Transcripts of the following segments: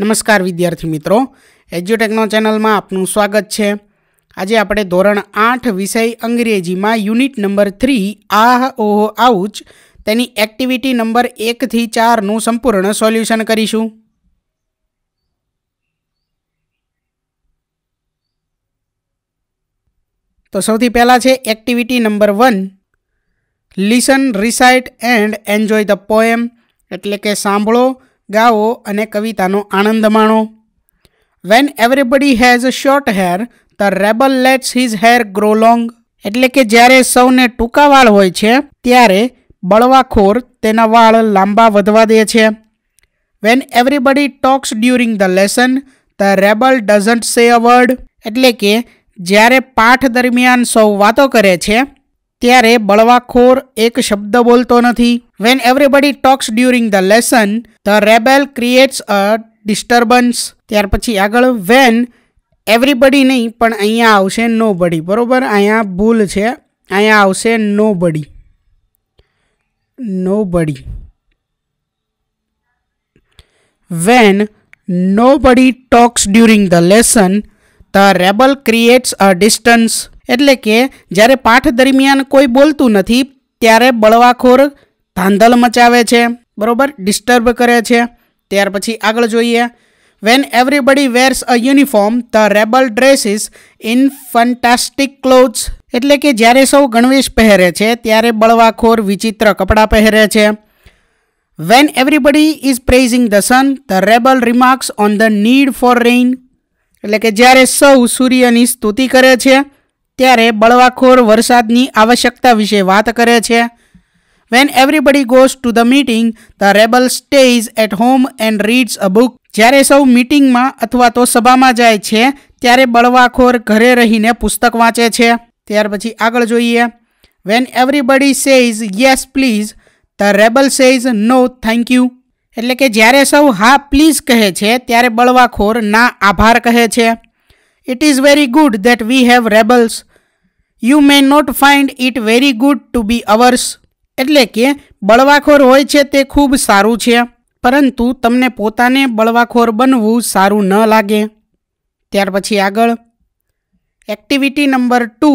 નમસ્કાર વિદ્યાર્થી મિત્રો એજ્યુટેકનો ચેનલમાં આપનું સ્વાગત છે આજે આપણે ધોરણ આઠ વિષય અંગ્રેજીમાં unit number three ah oh ouch તેની એક્ટિવિટી નંબર એકથી ચારનું સંપૂર્ણ સોલ્યુશન કરીશું તો સૌથી પહેલાં છે activity number one listen recite and enjoy the poem એટલે કે સાંભળો ગાઓ અને કવિતાનો આનંદ માણો when everybody has a short hair the rebel lets his hair grow long એટલે કે જ્યારે સૌને ટૂંકા વાળ હોય છે ત્યારે બળવાખોર તેના વાળ લાંબા વધવા દે છે when everybody talks during the lesson the rebel doesn't say a word એટલે કે જ્યારે પાઠ દરમિયાન સૌ વાતો કરે છે ત્યારે બળવાખોર એક શબ્દ બોલતો નથી when everybody talks during the lesson the rebel creates a disturbance ત્યાર પછી આગળ વેન એવરીબડી નહીં પણ અહીંયા આવશે નો બડી બરાબર અહીંયા ભૂલ છે અહીંયા આવશે નો બડી નો બડી when nobody talks during the lesson the rebel creates a distance એટલે કે જ્યારે પાઠ દરમિયાન કોઈ બોલતું નથી ત્યારે બળવાખોર ધાંધલ મચાવે છે બરાબર ડિસ્ટર્બ કરે છે ત્યાર પછી આગળ જોઈએ when everybody wears a uniform the rebel dresses in fantastic clothes એટલે કે જ્યારે સૌ ગણવેશ પહેરે છે ત્યારે બળવાખોર વિચિત્ર કપડાં પહેરે છે when everybody is praising the sun the rebel remarks on the need for rain એટલે કે જ્યારે સૌ સૂર્યની સ્તુતિ કરે છે ત્યારે બળવાખોર વરસાદની આવશ્યકતા વિશે વાત કરે છે when everybody goes to the meeting, the rebel stays at home and reads a book જ્યારે સૌ મીટિંગમાં અથવા તો સભામાં જાય છે ત્યારે બળવાખોર ઘરે રહીને પુસ્તક વાંચે છે ત્યાર પછી આગળ જોઈએ when everybody says yes please the rebel says no thank you એટલે કે જ્યારે સૌ હા પ્લીઝ કહે છે ત્યારે બળવાખોર ના આભાર કહે છે It is very good that we have rebels. You may not find it very good to be ours એટલે કે બળવાખોર હોય છે તે ખૂબ સારું છે પરંતુ તમને પોતાને બળવાખોર બનવું સારું ન લાગે ત્યાર પછી આગળ activity number two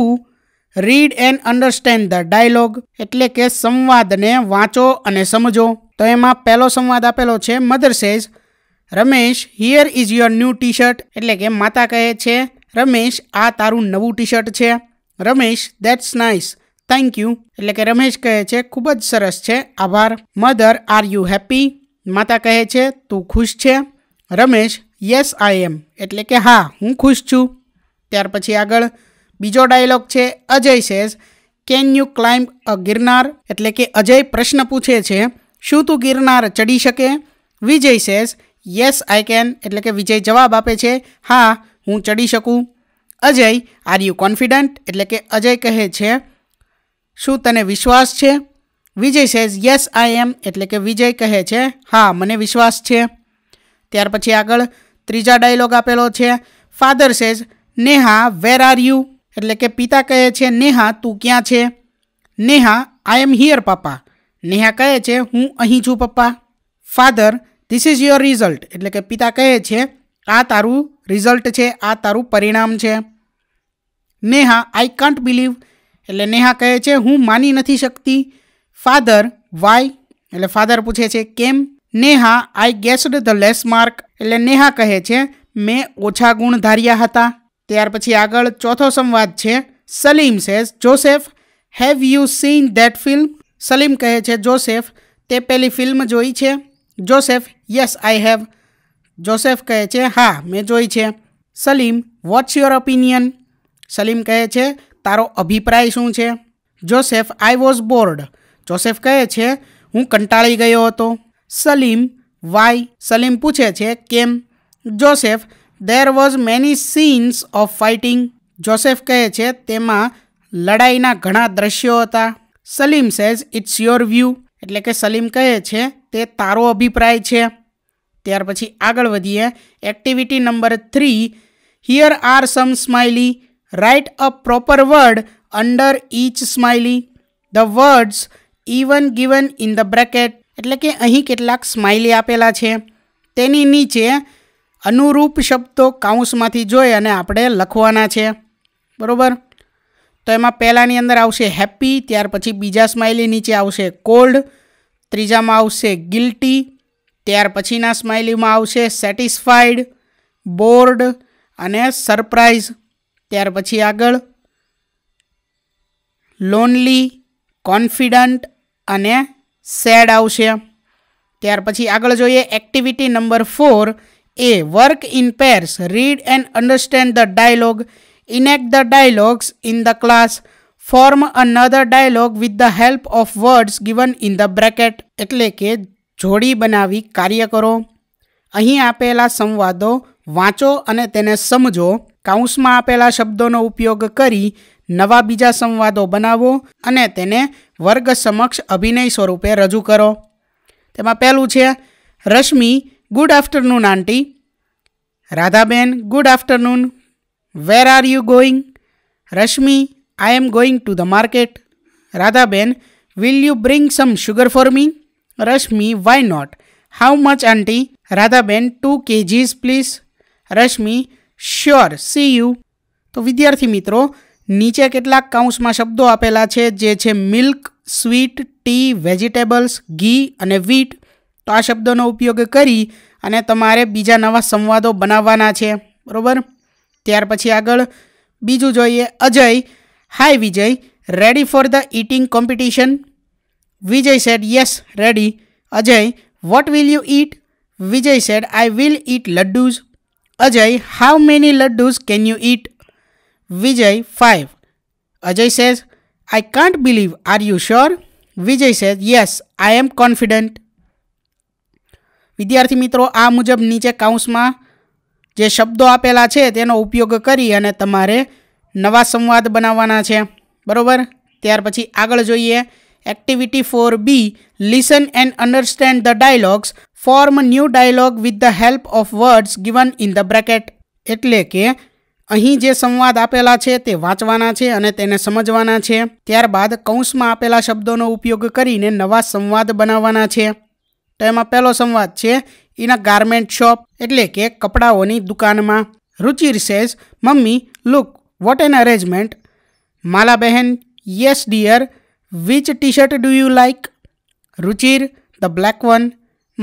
read and understand the dialogue એટલે કે સંવાદને વાંચો અને સમજો તો એમાં પહેલો સંવાદ આપેલો છે mother says Ramesh here is your new T shirt એટલે કે માતા કહે છે રમેશ આ તારું નવું ટી શર્ટ છે Ramesh that's nice thank you એટલે કે રમેશ કહે છે ખૂબ જ સરસ છે આભાર મધર આર યુ હેપી માતા કહે છે તું ખુશ છે રમેશ યસ આઈ એમ એટલે કે હા હું ખુશ છું ત્યાર પછી આગળ બીજો ડાયલોગ છે Ajay says can you climb a Girnar એટલે કે અજય પ્રશ્ન પૂછે છે શું તું ગિરનાર ચડી શકે Vijay says yes I can એટલે કે વિજય જવાબ આપે છે હા હું ચડી શકું અજય આર યુ કોન્ફિડન્ટ એટલે કે અજય કહે છે શું તને વિશ્વાસ છે વિજય સેઝ યસ આઈ એમ એટલે કે વિજય કહે છે હા મને વિશ્વાસ છે ત્યાર પછી આગળ ત્રીજા ડાયલોગ આપેલો છે father says Neha where are you એટલે કે પિતા કહે છે નેહા તું ક્યાં છે નેહા આઈ એમ હિયર પપ્પા નેહા કહે છે હું અહીં છું પપ્પા father this is your result એટલે કે પિતા કહે છે આ તારું રિઝલ્ટ છે આ તારું પરિણામ છે નેહા આઈ કાન્ટ બિલીવ એટલે નેહા કહે છે હું માની નથી શકતી ફાધર વાય એટલે ફાધર પૂછે છે કેમ Neha I guessed the less mark એટલે નેહા કહે છે મેં ઓછા ગુણ ધાર્યા હતા ત્યાર પછી આગળ ચોથો સંવાદ છે Salim says Joseph have you seen that film Salim કહે છે જોસેફ તે પેલી ફિલ્મ જોઈ છે Joseph yes I have Joseph કહે છે હા મેં જોઈ છે Salim what's your opinion Salim કહે છે તારો અભિપ્રાય શું છે Joseph I was bored Joseph કહે છે હું કંટાળી ગયો હતો સલીમ વાય સલીમ પૂછે છે કેમ Joseph there was many scenes of fighting Joseph કહે છે તેમાં લડાઈના ઘણા દ્રશ્યો હતા Salim says it's your view એટલે કે સલીમ કહે છે તે તારો અભિપ્રાય છે ત્યાર પછી આગળ વધીએ activity number three here are some smiley write a proper word under each smiley the words even given in the bracket એટલે કે અહીં કેટલાક સ્માઇલી આપેલા છે તેની નીચે અનુરૂપ શબ્દો કાઉન્સમાંથી જોઈ અને આપણે લખવાના છે બરાબર તો એમાં પહેલાંની અંદર આવશે હેપી ત્યાર પછી બીજા સ્માઇલી નીચે આવશે કોલ્ડ ત્રીજામાં આવશે ગિલ્ટી ત્યાર પછીના સ્માઇલીમાં આવશે સેટિસ્ફાઈડ બોર્ડ અને સરપ્રાઇઝ ત્યાર પછી આગળ લોનલી કોન્ફિડન્ટ અને સેડ આવશે ત્યાર પછી આગળ જોઈએ activity number four A work in pairs read and understand the dialogue enact the dialogues in the class form another dialogue with the help of words given in the bracket એટલે કે જોડી બનાવી કાર્ય કરો અહીં આપેલા સંવાદો વાંચો અને તેને સમજો કાઉન્સમાં આપેલા શબ્દોનો ઉપયોગ કરી નવા બીજા સંવાદો બનાવો અને તેને વર્ગ સમક્ષ અભિનય સ્વરૂપે રજૂ કરો તેમાં પહેલું છે Rashmi good afternoon aunty Radhaben good afternoon where are you going Rashmi I am going to the market Radhaben will you bring some sugar for me Rashmi why not how much aunty Radhaben two kgs please Rashmi sure see you તો વિદ્યાર્થી મિત્રો નીચે કેટલાક કાઉન્સમાં શબ્દો આપેલા છે જે છે મિલ્ક સ્વીટ ટી વેજીટેબલ્સ ઘી અને વીટ તો આ શબ્દોનો ઉપયોગ કરી અને તમારે બીજા નવા સંવાદો બનાવવાના છે બરાબર त્યાર પછી આગળ બીજો જોઈએ Ajay hi Vijay ready for the eating competition Vijay said yes ready Ajay what will you eat Vijay said I will eat laddus Ajay how many laddus can you eat Vijay 5 Ajay said I can't believe are you sure Vijay said yes I am confident વિદ્યાર્થી મિત્રો આ મુજબ નીચે કૌંસમાં જે શબ્દો આપેલા છે તેનો ઉપયોગ કરી અને તમારે નવા સંવાદ બનાવવાના છે બરાબર ત્યાર પછી આગળ જોઈએ activity four B listen and understand the dialogues form new dialogue with the help of words given in the bracket એટલે કે અહીં જે સંવાદ આપેલા છે તે વાંચવાના છે અને તેને સમજવાના છે ત્યારબાદ કૌંસમાં આપેલા શબ્દોનો ઉપયોગ કરીને નવા સંવાદ બનાવવાના છે તો એમાં પહેલો સંવાદ છે એના ગાર્મેન્ટ શોપ એટલે કે કપડાઓની દુકાનમાં Ruchir says mummy look what an arrangement Mala બહેન yes dear which T shirt do you like Ruchir the black one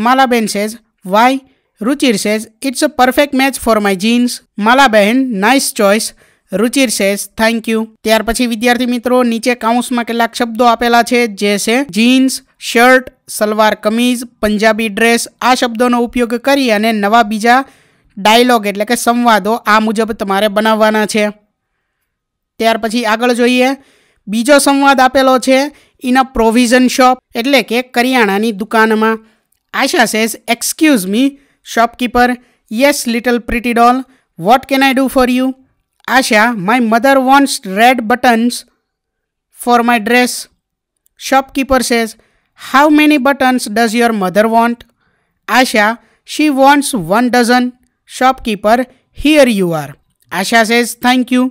Malaben says why Ruchir says it's a perfect match for my jeans Malabahen nice choice Ruchir says thank you ત્યાર પછી વિદ્યાર્થી મિત્રો નીચે કાઉન્સમાં કેટલાક શબ્દો આપેલા છે જે છે jeans shirt salwar kameez Punjabi dress આ શબ્દોનો ઉપયોગ કરી અને નવા બીજા ડાયલોગ એટલે કે સંવાદો આ મુજબ તમારે બનાવવાના છે ત્યાર પછી આગળ જોઈએ બીજો સંવાદ આપેલો છે ઇન અ પ્રોવિઝન શોપ એટલે કે કરિયાણાની દુકાનમાં Asha says excuse me shopkeeper yes little pretty doll what can I do for you Asha, my mother wants red buttons for my dress. Shopkeeper says, How many buttons does your mother want? Asha, she wants one dozen. Shopkeeper, here you are. Asha says, Thank you.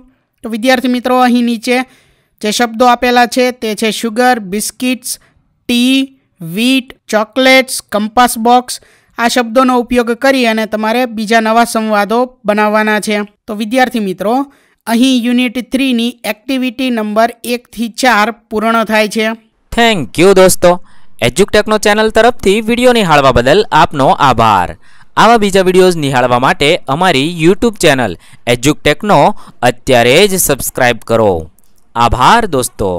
તો વિદ્યાર્થી મિત્રો અહીં નીચે જે શબ્દો આપેલા છે તે છે sugar biscuits tea wheat chocolates compass box આ શબ્દોનો ઉપયોગ કરી અને તમારે બીજા નવા સંવાદો બનાવવાના છે તો વિદ્યાર્થી મિત્રો અહીં યુનિટ થ્રીની એક્ટિવિટી નંબર એકથી ચાર પૂર્ણ થાય છે થેન્ક યુ દોસ્તો એજ્યુકટેકનો ચેનલ તરફથી વિડીયો નિહાળવા બદલ આપનો આભાર આવા બીજા વિડીયોઝ નિહાળવા માટે અમારી યુટ્યુબ ચેનલ એજ્યુકટેકનો અત્યારે જ સબસ્ક્રાઈબ કરો આભાર દોસ્તો